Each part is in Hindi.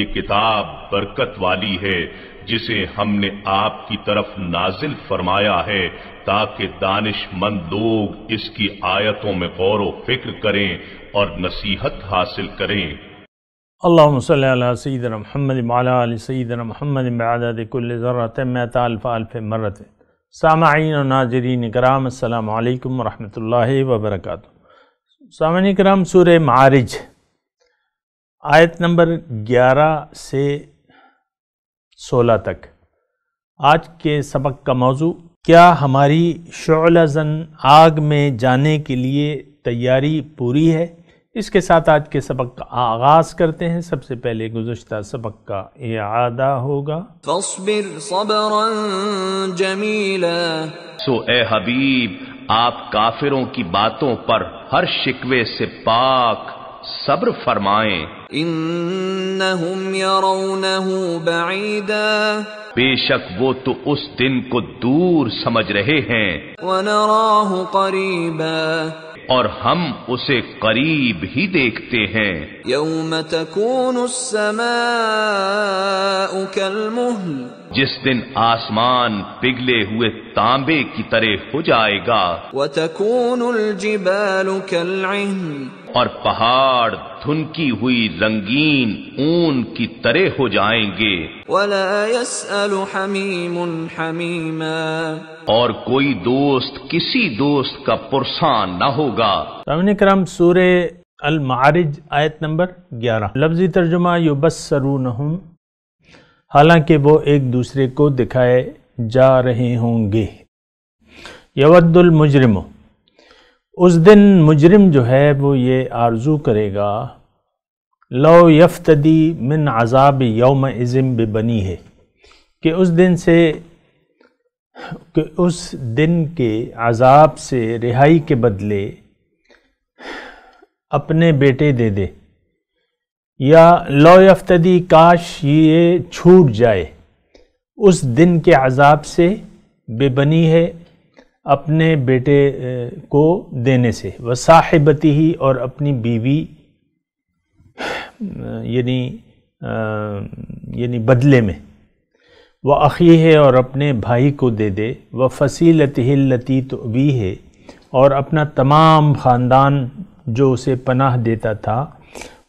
ये किताब बरकत वाली है जिसे हमने आपकी तरफ नाजिल फरमाया है ताकि दानिशमंद लोग इसकी आयतों में गौर फिक्र करें और नसीहत हासिल करें अल्लाह सदन महमद माल सदन महमद मदकुल ज़रत मतालफ़ालफ़ मरत सामाइन और नाजरीन कराम अल्लाम वरहमल वर्क सामिन कराम सूर मारिज आयत नंबर 11 से 16 तक आज के सबक का मौजू क्या हमारी शोला जन आग में जाने के लिए तैयारी पूरी है इसके साथ आज के सबक का आगाज करते हैं सबसे पहले गुजशत सबक का इआदा होगा सो ए हबीब आप काफिरों की बातों पर हर शिकवे से पाक सब्र फरमाएं इन्नहुम यरौनहु बईदा बेशक वो तो उस दिन को दूर समझ रहे हैं वनराहु करीबा और हम उसे करीब ही देखते हैं यौम तकून जिस दिन आसमान पिघले हुए तांबे की तरह हो जाएगा वो वतकून जिबाल और पहाड़ धुनकी हुई रंगीन ऊन की तरह हो जाएंगे और कोई दोस्त किसी दोस्त का पुरसान न होगा रमन करम सूर्य अल मारिज आयत नंबर 11 लफ्जी तर्जुमा बस युबसरून हालांकि वो एक दूसरे को दिखाए जा रहे होंगे यवद्दुल मुजरिमों उस दिन मुजरिम जो है वो ये आरजू करेगा लो यफ्तदी मिन अजाब यौम इज़म बनी है कि उस दिन से कि उस दिन के अजाब से रिहाई के बदले अपने बेटे दे दे या लो यफ्तदी काश ये छूट जाए उस दिन के अजाब से बेबनी है अपने बेटे को देने से व साहिबती ही और अपनी बीवी यानी यानी बदले में वह अखी है और अपने भाई को दे दे व फसीलत लती तो भी है और अपना तमाम ख़ानदान जो उसे पनाह देता था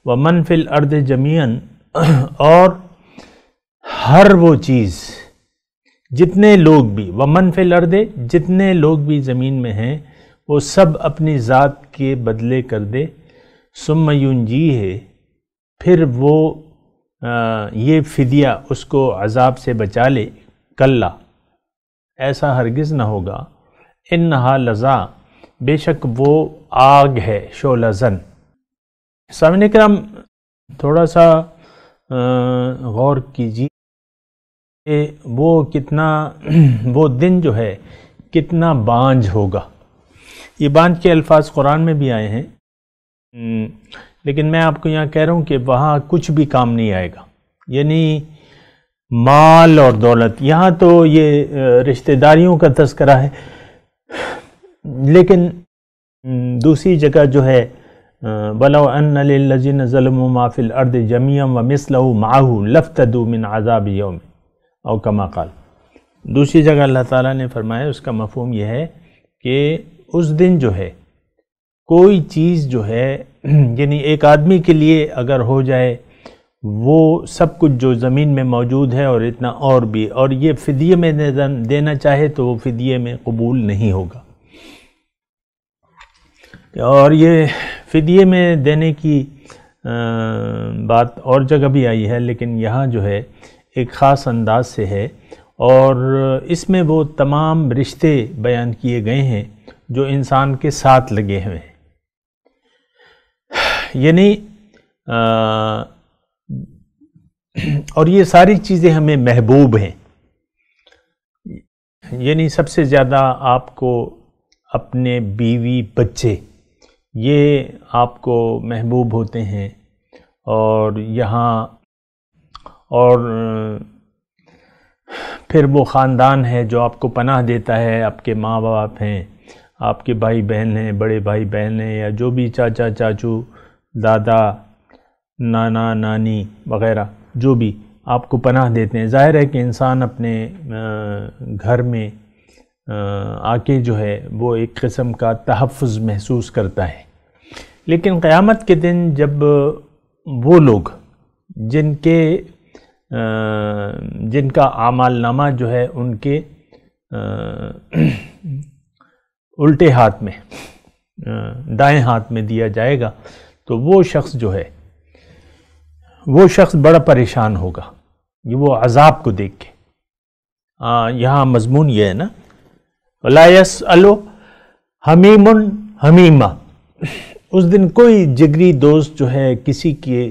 व मनफिल अर्द जमीन और हर वो चीज़ जितने लोग भी वमन लड़ दे जितने लोग भी ज़मीन में हैं वो सब अपनी ज़ात के बदले कर दे सुमयून जी है फिर वो आ, ये फिदिया उसको अजाब से बचा ले कल्ला ऐसा हरगिज़ ना होगा इन नहा लज़ा बेशक वो आग है शोलाजन सामने कराम थोड़ा सा गौर कीजिए वो कितना वो दिन जो है कितना बांझ होगा ये बांझ के अल्फाज कुरान में भी आए हैं हम्म, लेकिन मैं आपको यहाँ कह रहा हूँ कि वहाँ कुछ भी काम नहीं आएगा यानी माल और दौलत यहाँ तो ये रिश्तेदारियों का तस्करा है लेकिन हम्म, दूसरी जगह जो है बलाजी नज़लम माफिल अर्द जमीम व मिसल माहू लफ्तु मिन आज़ाब योम और कमा दूसरी जगह अल्लाह ताला ने फरमाया उसका मफहम यह है कि उस दिन जो है कोई चीज़ जो है यानी एक आदमी के लिए अगर हो जाए वो सब कुछ जो ज़मीन में मौजूद है और इतना और भी और ये फ़दिये में देना चाहे तो वो फ़दिये में कबूल नहीं होगा और ये फ़दिये में देने की बात और जगह भी आई है लेकिन यहाँ जो है एक ख़ास अंदाज से है और इसमें वो तमाम रिश्ते बयान किए गए हैं जो इंसान के साथ लगे हुए हैं यानी और ये सारी चीज़ें हमें महबूब हैं यानी सबसे ज़्यादा आपको अपने बीवी बच्चे ये आपको महबूब होते हैं और यहाँ और फिर वो ख़ानदान है जो आपको पनाह देता है आपके माँ बाप हैं आपके भाई बहन हैं बड़े भाई बहन हैं या जो भी चाचा चाचू दादा नाना नानी वगैरह जो भी आपको पनाह देते हैं ज़ाहिर है कि इंसान अपने घर में आके जो है वो एक किस्म का तहफ़ महसूस करता है लेकिन क़यामत के दिन जब वो लोग जिनके जिनका आमालनामा जो है उनके उल्टे हाथ में दाएं हाथ में दिया जाएगा तो वो शख्स जो है वो शख्स बड़ा परेशान होगा ये वो अजाब को देख के यहाँ मजमून ये है ना वलायस अलो हमीमन हमीमा उस दिन कोई जिगरी दोस्त जो है किसी के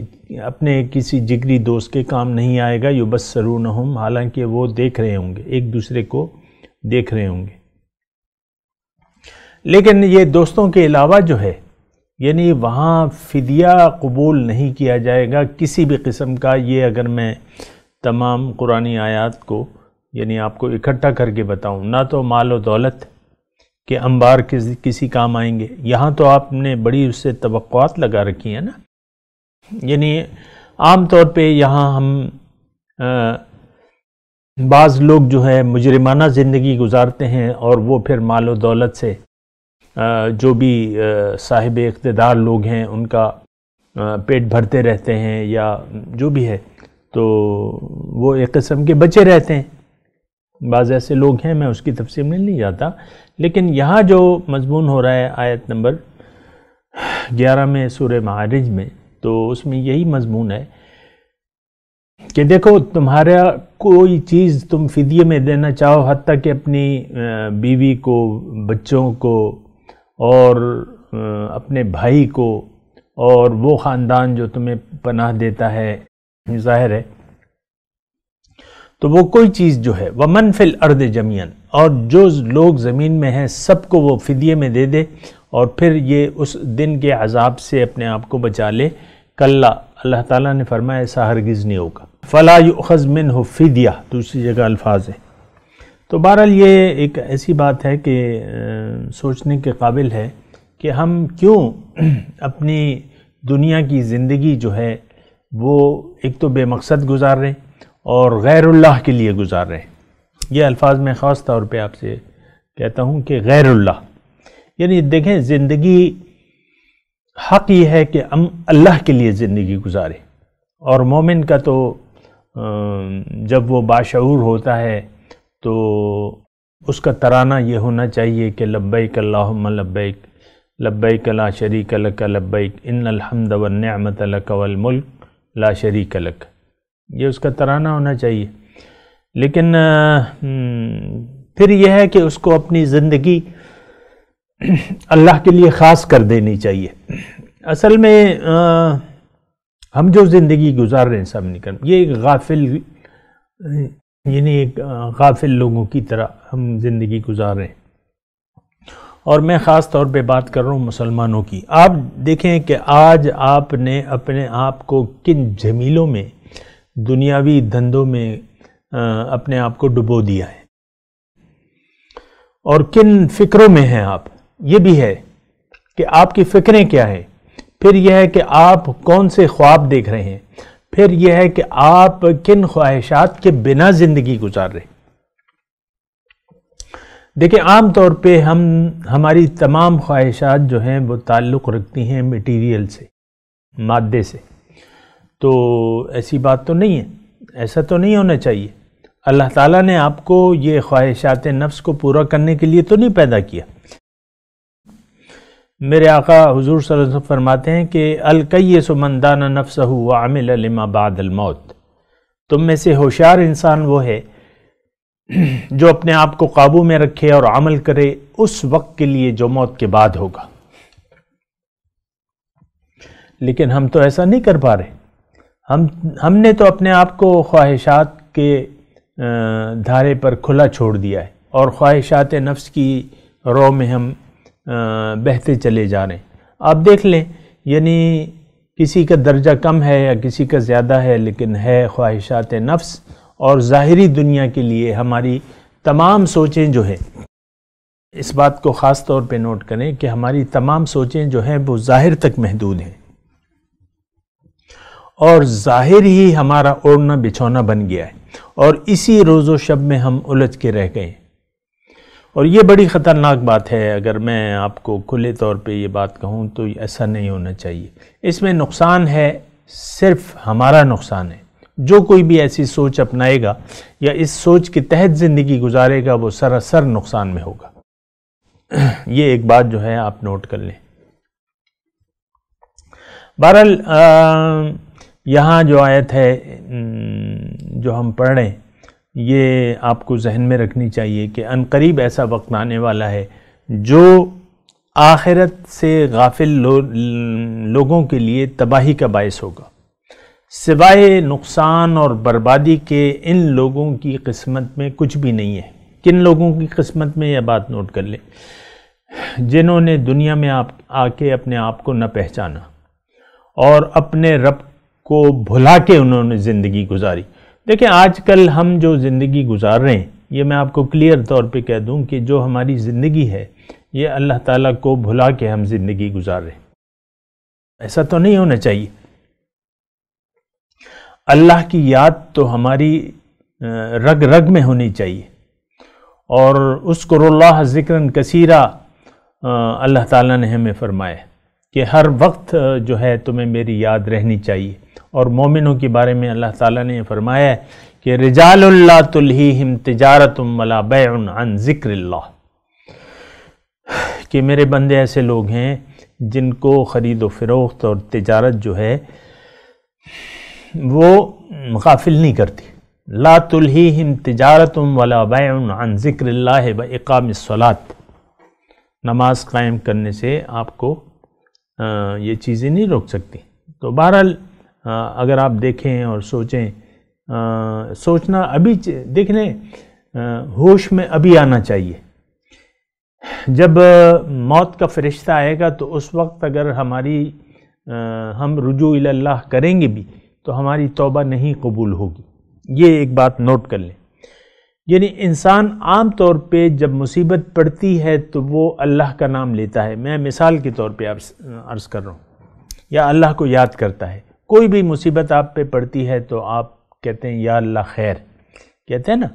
अपने किसी जिगरी दोस्त के काम नहीं आएगा यो बस सरू न हम हालांकि वो देख रहे होंगे एक दूसरे को देख रहे होंगे लेकिन ये दोस्तों के अलावा जो है यानी वहाँ फिदिया कबूल नहीं किया जाएगा किसी भी किस्म का ये अगर मैं तमाम कुरानी आयात को यानी आपको इकट्ठा करके बताऊँ ना तो माल और दौलत के अंबार किसी काम आएंगे यहाँ तो आपने बड़ी उससे तो लगा रखी है ना यानी तौर पे यहाँ हम बाज़ लोग जो है मुजरमाना ज़िंदगी गुजारते हैं और वो फिर माल दौलत से जो भी साहिब इकतदार लोग हैं उनका पेट भरते रहते हैं या जो भी है तो वो एक कस्म के बचे रहते हैं बाज़ ऐसे लोग हैं मैं उसकी तफसील में नहीं जाता लेकिन यहाँ जो मजमून हो रहा है आयत नंबर ग्यारह में सूर्य महारिज में तो उसमें यही मजमून है कि देखो तुम्हारा कोई चीज़ तुम फिदिये में देना चाहो हद कि अपनी बीवी को बच्चों को और अपने भाई को और वो ख़ानदान जो तुम्हें पनाह देता है ज़ाहिर है तो वो कोई चीज़ जो है वह मनफिल अर्द जमीन और जो लोग ज़मीन में हैं सबको वो फिदिये में दे दे और फिर ये उस दिन के अजाब से अपने आप को बचा ले कल्ला अल्लाह ताला ने फरमाया ऐसा हरगिज़ नहीं होगा फ़ला युखज़ मिन हो फ़िदिया दूसरी जगह अल्फाज है तो बहरहाल ये एक ऐसी बात है कि सोचने के काबिल है कि हम क्यों अपनी दुनिया की ज़िंदगी जो है वो एक तो बेमकसद गुजार रहे और गैरुल्लाह के लिए गुजार रहे ये अल्फाज मैं ख़ास तौर पर आपसे कहता हूँ कि गैरुल्लाह यानी देखें ज़िंदगी हक ये है कि हम अल्लाह के लिए ज़िंदगी गुजारें और मोमिन का तो जब वो बाशूर होता है तो उसका तराना ये होना चाहिए कि लब्बैक अल्लाहुम्म लब्बैक लब्बैक ला शरीक लक लब्बैक इन अलहमद वनमत लक ला शरीक लक ये उसका तराना होना चाहिए लेकिन हम्म, फिर यह है कि उसको अपनी ज़िंदगी अल्लाह के लिए ख़ास कर देनी चाहिए असल में आ, हम जो ज़िंदगी गुजार रहे हैं सामने कर ये एक गाफिल यानी एक गाफिल लोगों की तरह हम ज़िंदगी गुजार रहे हैं और मैं ख़ास तौर पे बात कर रहा हूँ मुसलमानों की आप देखें कि आज आपने अपने आप को किन जमीलों में दुनियावी धंधों में अपने आप को डुबो दिया है और किन फिक्रों में हैं आप ये भी है कि आपकी फ़िक्रें क्या है फिर यह है कि आप कौन से ख्वाब देख रहे हैं फिर यह है कि आप किन ख्वाहिशात के बिना ज़िंदगी गुजार रहे देखिए आम तौर पे हम हमारी तमाम ख्वाहिशात जो हैं वो ताल्लुक़ रखती हैं मटेरियल से मादे से तो ऐसी बात तो नहीं है ऐसा तो नहीं होना चाहिए अल्लाह ताला ने आपको ये ख्वाहिशात नफ्स को पूरा करने के लिए तो नहीं पैदा किया मेरे आका हजूर सल्लल्लाहु अलैहि फरमाते हैं कि अलकै सुमंदाना नफसहु व आमिल बादल मौत तुम में से होशियार इंसान वो है जो अपने आप को काबू में रखे और अमल करे उस वक्त के लिए जो मौत के बाद होगा लेकिन हम तो ऐसा नहीं कर पा रहे हम हमने तो अपने आप को ख्वाहिशात के धारे पर खुला छोड़ दिया है और ख्वाहिशात नफ्स की रो में हम बहते चले जा रहे हैं आप देख लें यानी किसी का दर्जा कम है या किसी का ज़्यादा है लेकिन है ख्वाहिशात नफ्स और ज़ाहरी दुनिया के लिए हमारी तमाम सोचें जो है इस बात को ख़ास तौर पे नोट करें कि हमारी तमाम सोचें जो हैं वो ज़ाहिर तक महदूद हैं और ज़ाहिर ही हमारा ओढ़ना बिछौना बन गया है और इसी रोज़ो शब में हम उलझ के रह गए और ये बड़ी ख़तरनाक बात है अगर मैं आपको खुले तौर पे ये बात कहूँ तो ऐसा नहीं होना चाहिए इसमें नुकसान है सिर्फ हमारा नुकसान है जो कोई भी ऐसी सोच अपनाएगा या इस सोच के तहत ज़िंदगी गुजारेगा वो सरासर नुकसान में होगा ये एक बात जो है आप नोट कर लें बहरहाल यहाँ जो आयत है जो हम पढ़ें ये आपको जहन में रखनी चाहिए कि अनकरीब ऐसा वक्त आने वाला है जो आखिरत से गाफिल लो, लोगों के लिए तबाही का बायस होगा सिवाय नुकसान और बर्बादी के इन लोगों की किस्मत में कुछ भी नहीं है किन लोगों की किस्मत में यह बात नोट कर लें जिन्होंने दुनिया में आप आके अपने आप को न पहचाना और अपने रब को भुला के उन्होंने ज़िंदगी गुजारी देखिए आजकल हम जो ज़िंदगी गुजार रहे हैं ये मैं आपको क्लियर तौर पे कह दूं कि जो हमारी ज़िंदगी है ये अल्लाह ताला को भुला के हम ज़िंदगी गुजार रहे हैं ऐसा तो नहीं होना चाहिए अल्लाह की याद तो हमारी रग रग में होनी चाहिए और उसको रोल्ला ज़िक्रन कसीरा अल्लाह ताला ने हमें फरमाया कि हर वक्त जो है तुम्हें मेरी याद रहनी चाहिए और मोमिनों के बारे में अल्लाह ताला ने फरमाया कि रिजाल्ला तुल्हीम तजारत मला बैन ज़िक्र कि मेरे बंदे ऐसे लोग हैं जिनको ख़रीद फ़रोख्त और तजारत जो है वो मुखाफ़िल नहीं करती ला तुल्हीम तजारत वाला बैन ज़िक्र व इकाम सलात नमाज कायम करने से आपको ये चीज़ें नहीं रोक सकती तो बहरहाल अगर आप देखें और सोचें आ, सोचना अभी देखने होश में अभी आना चाहिए जब मौत का फरिश्ता आएगा तो उस वक्त अगर हमारी आ, हम रुजू इल्लाह करेंगे भी तो हमारी तौबा नहीं कबूल होगी ये एक बात नोट कर लें यानी इंसान आम तौर पे जब मुसीबत पड़ती है तो वो अल्लाह का नाम लेता है मैं मिसाल के तौर पे आप अर्ज़ कर रहा हूँ या अल्लाह को याद करता है कोई भी मुसीबत आप पे पड़ती है तो आप कहते हैं या अल्लाह खैर कहते हैं ना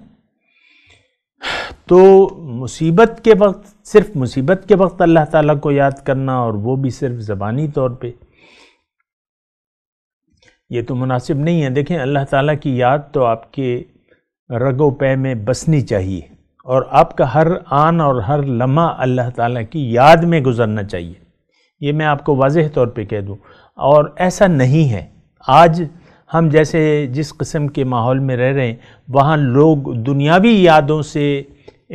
तो मुसीबत के वक्त सिर्फ मुसीबत के वक्त अल्लाह ताला को याद करना और वो भी सिर्फ ज़बानी तौर पे ये तो मुनासिब नहीं है देखें अल्लाह ताला की याद तो आपके पे में बसनी चाहिए और आपका हर आन और हर लम्हा अल्लाह ताला की याद में गुजरना चाहिए ये मैं आपको वाजह तौर पे कह दूँ और ऐसा नहीं है आज हम जैसे जिस किस्म के माहौल में रह रहे हैं वहाँ लोग दुनियावी यादों से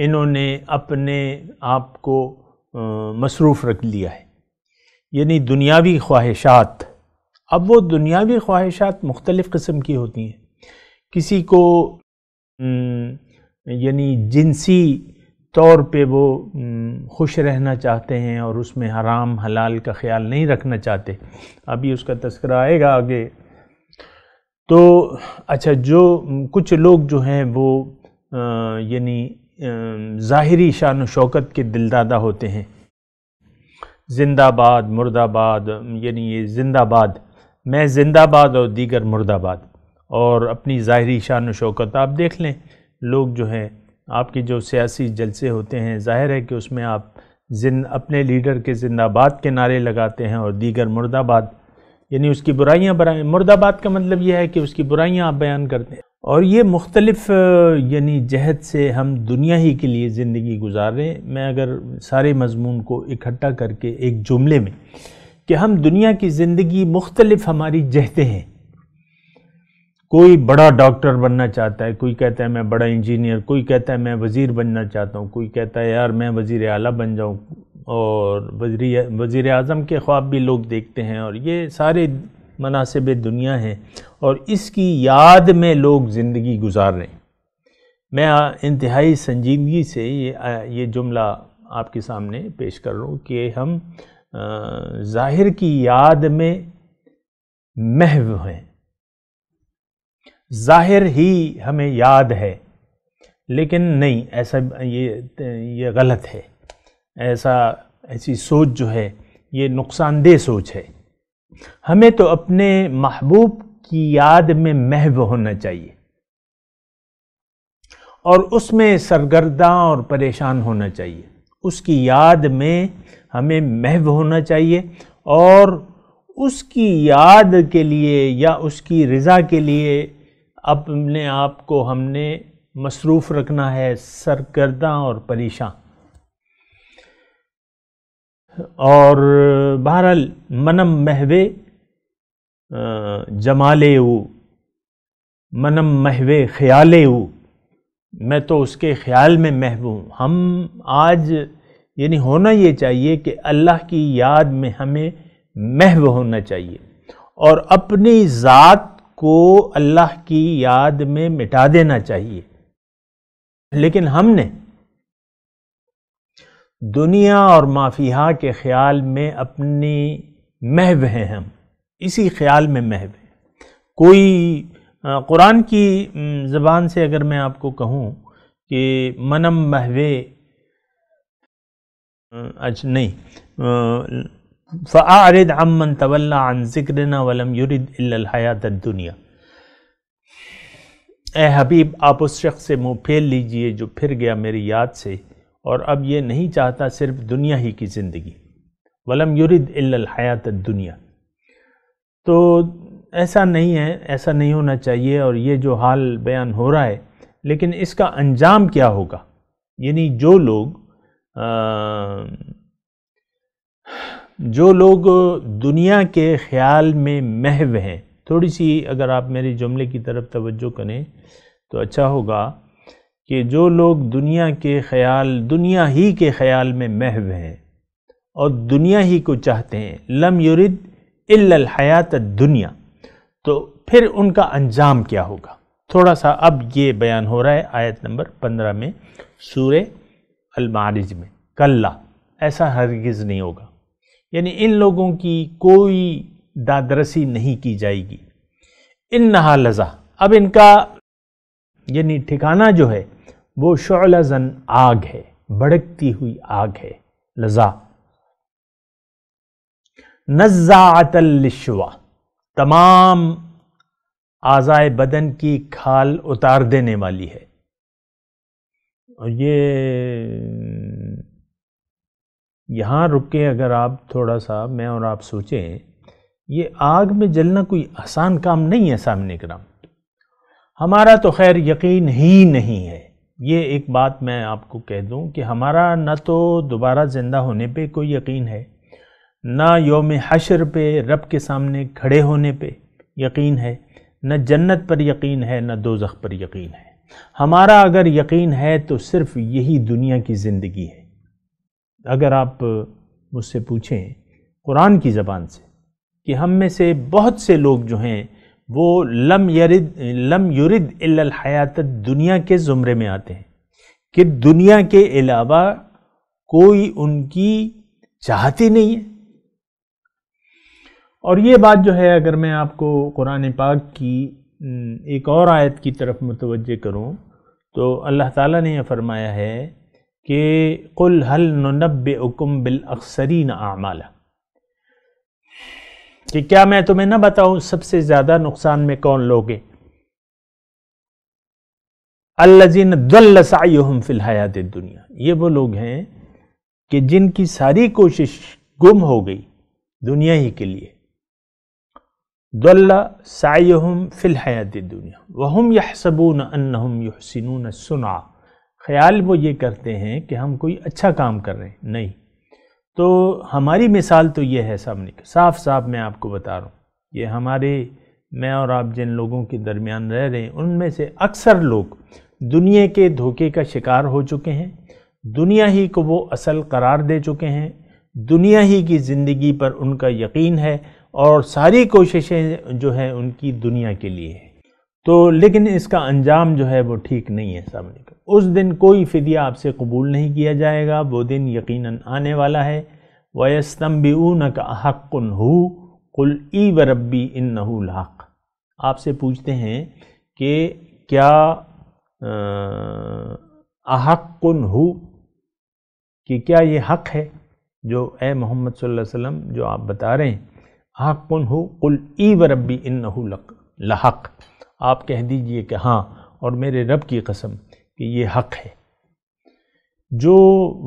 इन्होंने अपने आप को मसरूफ़ रख लिया है यानी दुनियावी ख्वाहिशात अब वो दुनियावी ख्वाहिशात मुख्तलिफ़ किस्म की होती हैं किसी को हम्म, यानी जिनसी तौर पे वो हम्म, खुश रहना चाहते हैं और उसमें हराम हलाल का ख्याल नहीं रखना चाहते अभी उसका तस्करा आएगा आगे तो अच्छा जो कुछ लोग जो हैं वो यानी ज़ाहरी शान शौकत के दिलदादा होते हैं जिंदाबाद मुर्दाबाद यानी ये जिंदाबाद मैं जिंदाबाद और दीगर मुर्दाबाद और अपनी ज़ाहरी शान शौकत आप देख लें लोग जो हैं आपके जो सियासी जलसे होते हैं जाहिर है कि उसमें आप जिन अपने लीडर के जिंदाबाद के नारे लगाते हैं और दीगर मुर्दाबाद यानी उसकी बुराइयां बरा मुर्दाबाद का मतलब यह है कि उसकी बुराइयां आप बयान करते हैं और ये मुख्तलफ़ यानी जहद से हम दुनिया ही के लिए ज़िंदगी गुजार रहे हैं मैं अगर सारे मजमून को इकट्ठा करके एक जुमले में कि हम दुनिया की ज़िंदगी मुख्तलफ़ हमारी जहते हैं कोई बड़ा डॉक्टर बनना चाहता है कोई कहता है मैं बड़ा इंजीनियर कोई कहता है मैं वज़ीर बनना चाहता हूँ कोई कहता है यार मैं वज़ी अला बन जाऊँ और वज़ी वज़ी अजम के ख्वाब भी लोग देखते हैं और ये सारे मनासिब दुनिया हैं और इसकी याद में लोग ज़िंदगी गुजार रहे हैं मैं इंतहाई संजीदगी से ये ये जुमला आपके सामने पेश कर रहा हूँ कि हम ज़ाहिर की याद में महव हैं ज़ाहिर ही हमें याद है लेकिन नहीं ऐसा ये ये गलत है ऐसा ऐसी सोच जो है ये नुकसानदेह सोच है हमें तो अपने महबूब की याद में महव होना चाहिए और उसमें सरगर्दा और परेशान होना चाहिए उसकी याद में हमें महव होना चाहिए और उसकी याद के लिए या उसकी रज़ा के लिए अपने आप को हमने मसरूफ़ रखना है सरकर्दा और परेशान और बहरहाल मनम महवे जमाले ऊ मनम महवे ख्याले ऊ मैं तो उसके ख्याल में महबूँ हूँ हम आज यानी होना ये चाहिए कि अल्लाह की याद में हमें महव होना चाहिए और अपनी ज़ात को अल्लाह की याद में मिटा देना चाहिए लेकिन हमने दुनिया और माफिया के ख्याल में अपनी महव हैं हम इसी ख्याल में महव हैं कोई कुरान की ज़बान से अगर मैं आपको कहूँ कि मनम महवे अच्छा नहीं फ़ारद अमन तवल्ला अन ज़िक्रना वलम युरद हयात दुनिया ए हबीब आप उस शख्स से मुँह फेर लीजिए जो फिर गया मेरी याद से और अब ये नहीं चाहता सिर्फ दुनिया ही की ज़िंदगी वलम युरद हयात दुनिया तो ऐसा नहीं है ऐसा नहीं होना चाहिए और ये जो हाल बयान हो रहा है लेकिन इसका अंजाम क्या होगा यानी जो लोग आ, जो लोग दुनिया के ख्याल में महव हैं थोड़ी सी अगर आप मेरे जुमले की तरफ तवज्जो करें तो अच्छा होगा कि जो लोग दुनिया के ख्याल दुनिया ही के ख्याल में महव हैं और दुनिया ही को चाहते हैं लम युरिद हयात दुनिया तो फिर उनका अंजाम क्या होगा थोड़ा सा अब ये बयान हो रहा है आयत नंबर पंद्रह में सूर्य अलमारिज में कल्ला ऐसा हरगिज़ नहीं होगा यानी इन लोगों की कोई दादरसी नहीं की जाएगी इन नहा लजा अब इनका यानी ठिकाना जो है वो शोलाजन आग है भड़कती हुई आग है लजा नज़ातलशवा तमाम आज़ाए बदन की खाल उतार देने वाली है और ये यहाँ रुक के अगर आप थोड़ा सा मैं और आप सोचें ये आग में जलना कोई आसान काम नहीं है सामने कराम हमारा तो खैर यकीन ही नहीं है ये एक बात मैं आपको कह दूं कि हमारा न तो दोबारा ज़िंदा होने पे कोई यकीन है ना योम हशर पे रब के सामने खड़े होने पे यकीन है न जन्नत पर यकीन है न दोजख पर यकीन है हमारा अगर यकीन है तो सिर्फ़ यही दुनिया की ज़िंदगी है अगर आप मुझसे पूछें कुरान की ज़बान से कि हम में से बहुत से लोग जो हैं वो लम यरिद लम युरिद हयात दुनिया के ज़ुमरे में आते हैं कि दुनिया के अलावा कोई उनकी चाहती नहीं है और ये बात जो है अगर मैं आपको कुरान पाक की एक और आयत की तरफ मुतवज़ करूं तो अल्लाह ताला ने यह फरमाया है कि कुल हल नब उकुम बिल अक्सरीन आमाला कि क्या मैं तुम्हें ना बताऊं सबसे ज़्यादा नुकसान में कौन लोगे अल्लाजीन दल्लसाइम फिल हयात दुनिया ये वो लोग हैं कि जिनकी सारी कोशिश गुम हो गई दुनिया ही के लिए दल्ला साइम फिल हयात दुनिया वहम यह सबून हम युसिन सुना ख्याल वो ये करते हैं कि हम कोई अच्छा काम कर रहे हैं नहीं तो हमारी मिसाल तो ये है सामने साफ साफ मैं आपको बता रहा हूँ ये हमारे मैं और आप जिन लोगों के दरमियान रह रहे हैं उनमें से अक्सर लोग दुनिया के धोखे का शिकार हो चुके हैं दुनिया ही को वो असल करार दे चुके हैं दुनिया ही की ज़िंदगी पर उनका यकीन है और सारी कोशिशें जो हैं उनकी दुनिया के लिए हैं तो लेकिन इसका अंजाम जो है वो ठीक नहीं है सामने का उस दिन कोई फ़दिया आपसे कबूल नहीं किया जाएगा वो दिन यकीन आने वाला है वयस्तम्बिऊन का हक़न हो कुल ई व रबी इन हक़ आपसे पूछते हैं कि क्या कन हो कि क्या ये हक़ है जो ए मोहम्मद वसम जो आप बता रहे हैं हक़न हो कुल ई व रबी इन लहक़ आप कह दीजिए कि हाँ और मेरे रब की कसम कि ये हक है जो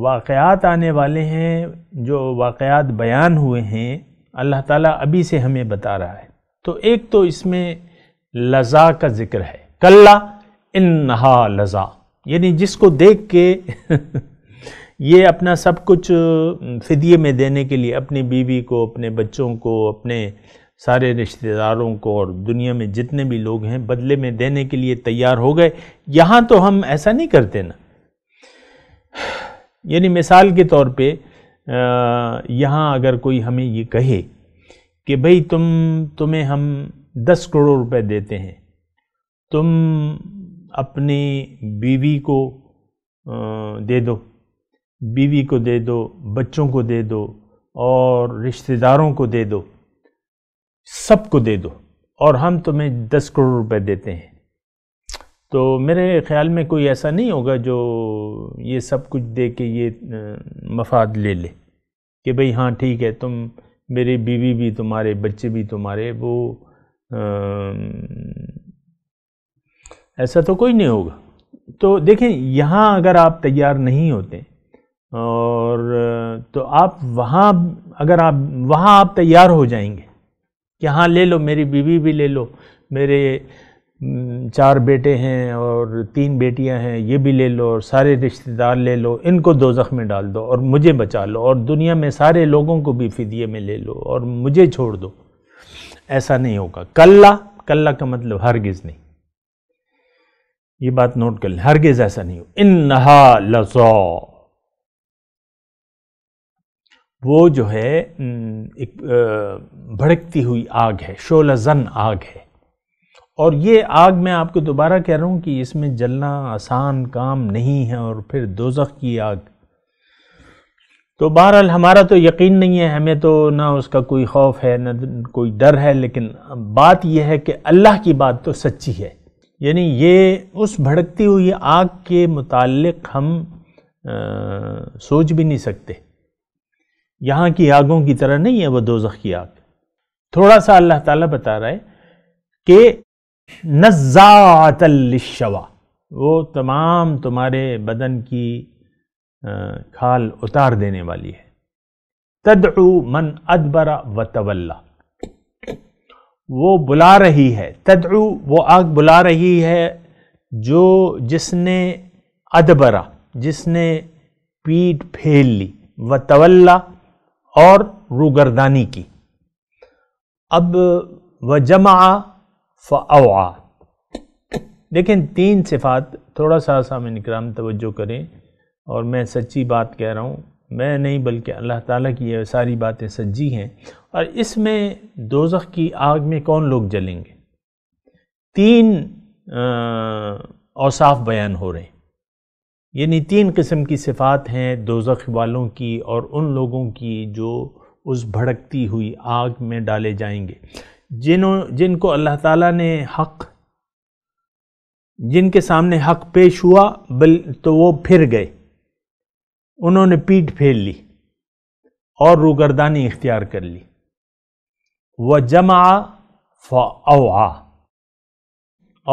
वाक़ात आने वाले हैं जो वाक़ात बयान हुए हैं अल्लाह ताला अभी से हमें बता रहा है तो एक तो इसमें लज़ा का ज़िक्र है कल्ला इन नहा लज़ा यानी जिसको देख के ये अपना सब कुछ फिदिये में देने के लिए अपनी बीवी को अपने बच्चों को अपने सारे रिश्तेदारों को और दुनिया में जितने भी लोग हैं बदले में देने के लिए तैयार हो गए यहाँ तो हम ऐसा नहीं करते ना यानी मिसाल के तौर पे यहाँ अगर कोई हमें ये कहे कि भाई तुम तुम्हें हम दस करोड़ रुपए देते हैं तुम अपनी बीवी को दे दो बीवी को दे दो बच्चों को दे दो और रिश्तेदारों को दे दो सबको दे दो और हम तुम्हें दस करोड़ रुपए देते हैं तो मेरे ख्याल में कोई ऐसा नहीं होगा जो ये सब कुछ दे के ये मफाद ले ले कि भाई हाँ ठीक है तुम मेरी बीवी भी तुम्हारे बच्चे भी तुम्हारे वो ऐसा तो कोई नहीं होगा तो देखें यहाँ अगर आप तैयार नहीं होते और तो आप वहाँ अगर आप वहाँ आप तैयार हो जाएंगे कि हाँ ले लो मेरी बीवी भी ले लो मेरे चार बेटे हैं और तीन बेटियां हैं ये भी ले लो और सारे रिश्तेदार ले लो इनको दो में डाल दो और मुझे बचा लो और दुनिया में सारे लोगों को भी फिदिये में ले लो और मुझे छोड़ दो ऐसा नहीं होगा कल्ला कल्ला का मतलब हरगिज़ नहीं ये बात नोट कर लें हरगिज़ ऐसा नहीं हो इन नहा वो जो है एक भड़कती हुई आग है शोला जन आग है और ये आग मैं आपको दोबारा कह रहा हूँ कि इसमें जलना आसान काम नहीं है और फिर दोजख की आग तो बहरहाल हमारा तो यकीन नहीं है हमें तो ना उसका कोई खौफ है ना कोई डर है लेकिन बात यह है कि अल्लाह की बात तो सच्ची है यानी ये उस भड़कती हुई आग के मुतालिक हम आ, सोच भी नहीं सकते यहाँ की आगों की तरह नहीं है वह दोजख की आग थोड़ा सा अल्लाह ताला बता रहा है कि नज़ातलशवा वो तमाम तुम्हारे बदन की खाल उतार देने वाली है तदु मन अदबरा व तवल्ला वो बुला रही है तदु वो आग बुला रही है जो जिसने अदबरा जिसने पीठ फेर ली व तवल्ला और रूगरदानी की अब व जमा अवा देखें तीन सिफात थोड़ा सा सामिन निकराम तवज्जो करें और मैं सच्ची बात कह रहा हूँ मैं नहीं बल्कि अल्लाह ताला की ये सारी बातें सज्जी हैं और इसमें दोजख की आग में कौन लोग जलेंगे तीन औसाफ बयान हो रहे हैं यानी तीन किस्म की सिफ़ात हैं दोजख वालों की और उन लोगों की जो उस भड़कती हुई आग में डाले जाएंगे जिनों जिनको अल्लाह ताला ने हक जिनके सामने हक पेश हुआ बल तो वो फिर गए उन्होंने पीठ फेर ली और रूगरदानी इख्तियार कर ली व जमा फ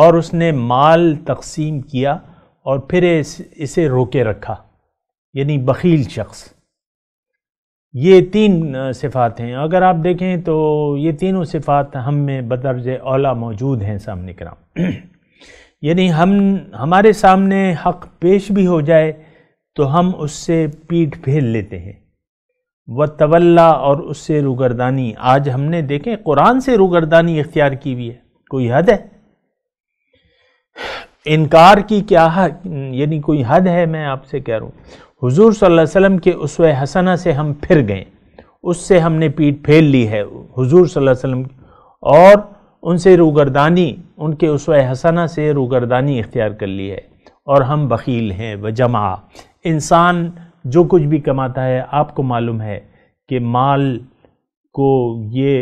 और उसने माल तकसीम किया और फिर इस, इसे रोके रखा यानी बखील शख्स ये तीन सिफ़ात हैं अगर आप देखें तो ये तीनों सिफ़ात हम में बदर्ज औला मौजूद हैं सामने कराम यानी हम हमारे सामने हक पेश भी हो जाए तो हम उससे पीठ फेर लेते हैं व तवल्ला और उससे रुगरदानी आज हमने देखें कुरान से रुगरदानी इख्तियार की हुई है कोई हद है इनकार की क्या यानी कोई हद है मैं आपसे कह रहा हूँ हुजूर सल्लल्लाहु अलैहि वसल्लम के उस हसना से हम फिर गए उससे हमने पीठ फेर ली है हुजूर सल्लल्लाहु अलैहि वसल्लम और उनसे रूगरदानी उनके उस हसना से रूगरदानी इख्तियार कर ली है और हम बकील हैं व जमा इंसान जो कुछ भी कमाता है आपको मालूम है कि माल को ये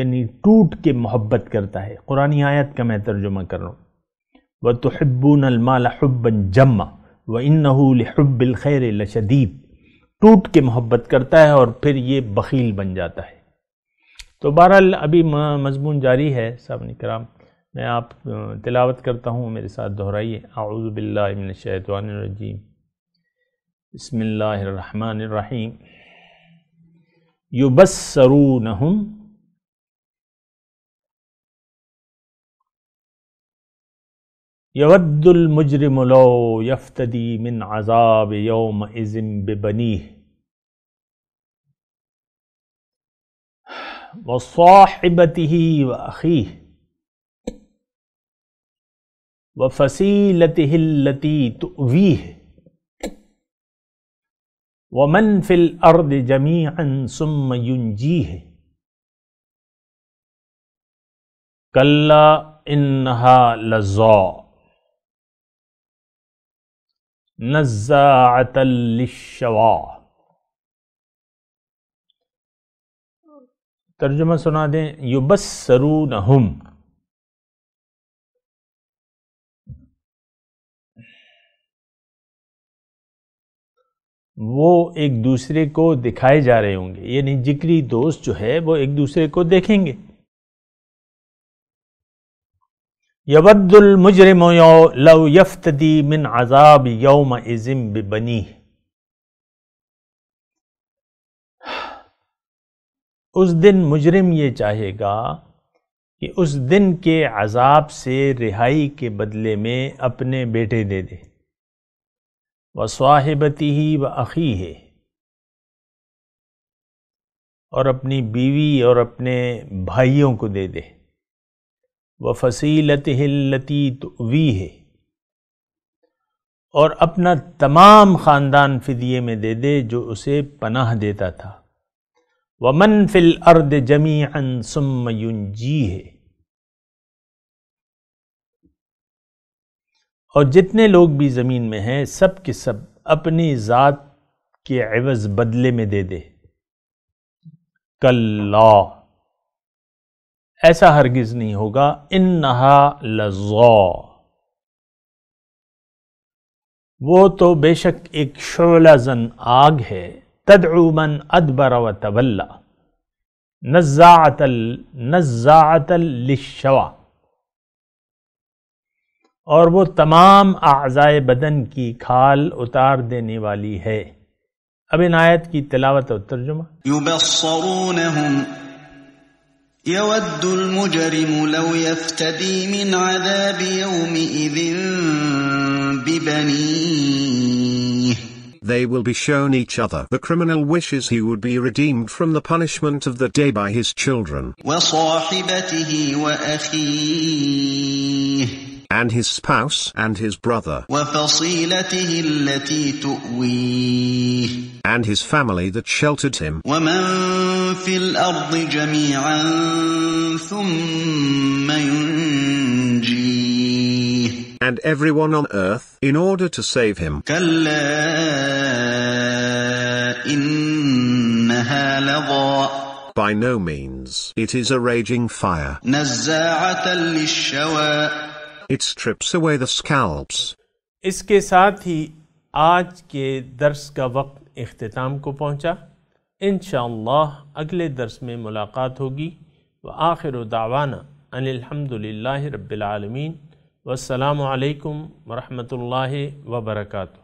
यानी टूट के मोहब्बत करता है कुरानी आयत का मैं तर्जुमा कर रहा हूँ व तो हब्बून हब्बन जम्मा व इन्नहब्बिल खैर लशदीद टूट के मोहब्बत करता है और फिर ये बखील बन जाता है तो बहरहाल अभी मजमून जारी है सामने कराम मैं आप तिलावत करता हूँ मेरे साथ दोहराइए आउज़बिल्लिनशैतवानरजीम बसमीम युबसरून يود المجرم لو يفتدي من عذاب يومئذ ببنيه وصاحبته وأخيه وفصيلته التي تؤويه ومن في الأرض جميعا ثم ينجيه كلا إنها لَزَّاءٌ नज़ातलिशवा तर्जुमा सुना दें युबसरू नहुम वो एक दूसरे को दिखाए जा रहे होंगे यानी जिक्री दोस्त जो है वो एक दूसरे को देखेंगे यबद्दुल मुजरिम लव यफ्तदी मिन अजाब यौम इज़िम बिबनी उस दिन मुजरिम ये चाहेगा कि उस दिन के अजाब से रिहाई के बदले में अपने बेटे दे दे व साहिबती ही व अखी है और अपनी बीवी और अपने भाइयों को दे दे व फसीलत तो वी है और अपना तमाम ख़ानदान फिदिये में दे दे जो उसे पनाह देता था व मन फिल अर्द जमी अन सुम जी है और जितने लोग भी ज़मीन में हैं सब के सब अपनी ज़ात के एवज़ बदले में दे दे कल्ला ऐसा हरगिज नहीं होगा इन नहा लजौ वो तो बेशक एक शोला जन आग है तदउमन अदबर व तबल्ला नज़ातल नज़ातल लिशवा और वो तमाम आज़ाए बदन की खाल उतार देने वाली है अब इन आयत की तिलावत और तर्जुमा يود المجرم لو يفتدي من عذاب يومئذ ببنيه They will be shown each other. The criminal wishes he would be redeemed from the punishment of the day by his children. وصاحبته وأخيه and his spouse and his brother and his family that sheltered him and everyone on earth in order to save him by no means. It is a raging fire. It strips away the scalps. इसके साथ ही आज के दर्स का वक्त अख्ताम को पहुँचा इन अगले दर्स में मुलाकात होगी व आखिर दावाना अनिलहमदिल्ला रबालमीन वसलम वरहमल वर्का